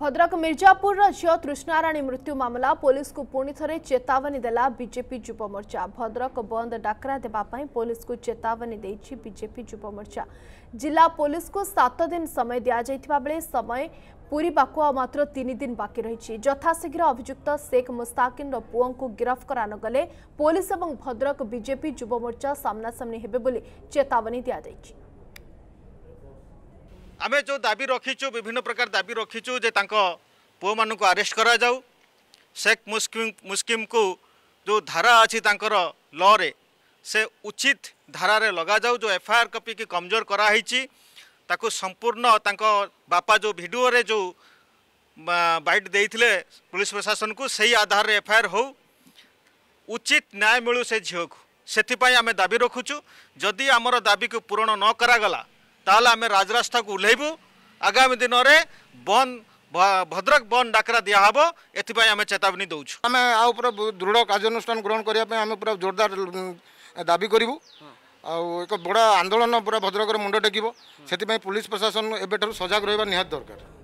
भद्रक मिर्जापुर र झिय तृष्णाराणी मृत्यु मामला पुलिस को पोलिसक् पूर चेतावनी देला बीजेपी विजेपि मोर्चा भद्रक बन्द डाकरा पुलिस को चेतावनी बीजेपी जुव मोर्चा जिला पुलिस को सात दिन समय बेले समय पूरी पूरक मात्र तिन दिन बाकी रहेछ जथाशीघ्र अभियुक्त शेख मुस्ताकिन र पुको police police Bhadrak BJP BJP युवमोर्चा सामना सामनी चेतावनी दि आम जो दाबी रखीचु विभिन्न प्रकार दाबी रखीचु जे पुओ मान आरेस्ट कर शेख मुस्किम मुस्किम को जो धारा अच्छी लरे से उचित धारा लग लगा जाऊ जो एफआईआर कपी की कमजोर कराई संपूर्ण बापा जो भिडियो जो बैट दे पुलिस प्रशासन को सही आधार एफआईआर हो उचित न्याय मिलू से झीक को से आम दाबी रखुचु जदि आमर दाबी को पूरण न करागला ତାହେଲେ ଆମେ ରାଜରାସ୍ତାକୁ ଓହ୍ଲାଇବୁ ଆଗାମୀ ଦିନରେ ବନ୍ଦ ଭଦ୍ରକ ବନ୍ଦ ଡାକରା ଦିଆହେବ ଏଥିପାଇଁ ଆମେ ଚେତାବନୀ ଦେଉଛୁ ଆମେ ଆ ଉପରେ ଦୃଢ଼ କାର୍ଯ୍ୟାନୁଷ୍ଠାନ ଗ୍ରହଣ କରିବା ପାଇଁ ଆମେ ପୁରା ଜୋରଦାର ଦାବି କରିବୁ ଆଉ ଏକ ବଡ଼ ଆନ୍ଦୋଳନ ପୁରା ଭଦ୍ରକର ମୁଣ୍ଡ ଟେକିବ ସେଥିପାଇଁ ପୁଲିସ୍ ପ୍ରଶାସନ ଏବେଠାରୁ ସଜାଗ ରହିବା ନିହାତି ଦରକାର